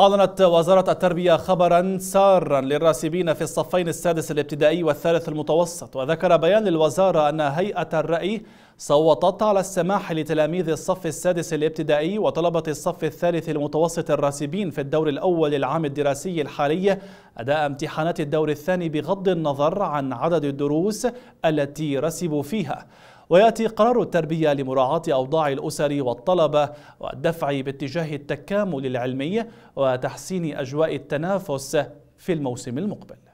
أعلنت وزارة التربية خبرا سارا للراسبين في الصفين السادس الابتدائي والثالث المتوسط وذكر بيان الوزارة أن هيئة الرأي صوتت على السماح لتلاميذ الصف السادس الابتدائي وطلبة الصف الثالث المتوسط الراسبين في الدور الأول العام الدراسي الحالي أداء امتحانات الدور الثاني بغض النظر عن عدد الدروس التي رسبوا فيها ويأتي قرار التربية لمراعاة أوضاع الأسر والطلبة والدفع باتجاه التكامل العلمي وتحسين أجواء التنافس في الموسم المقبل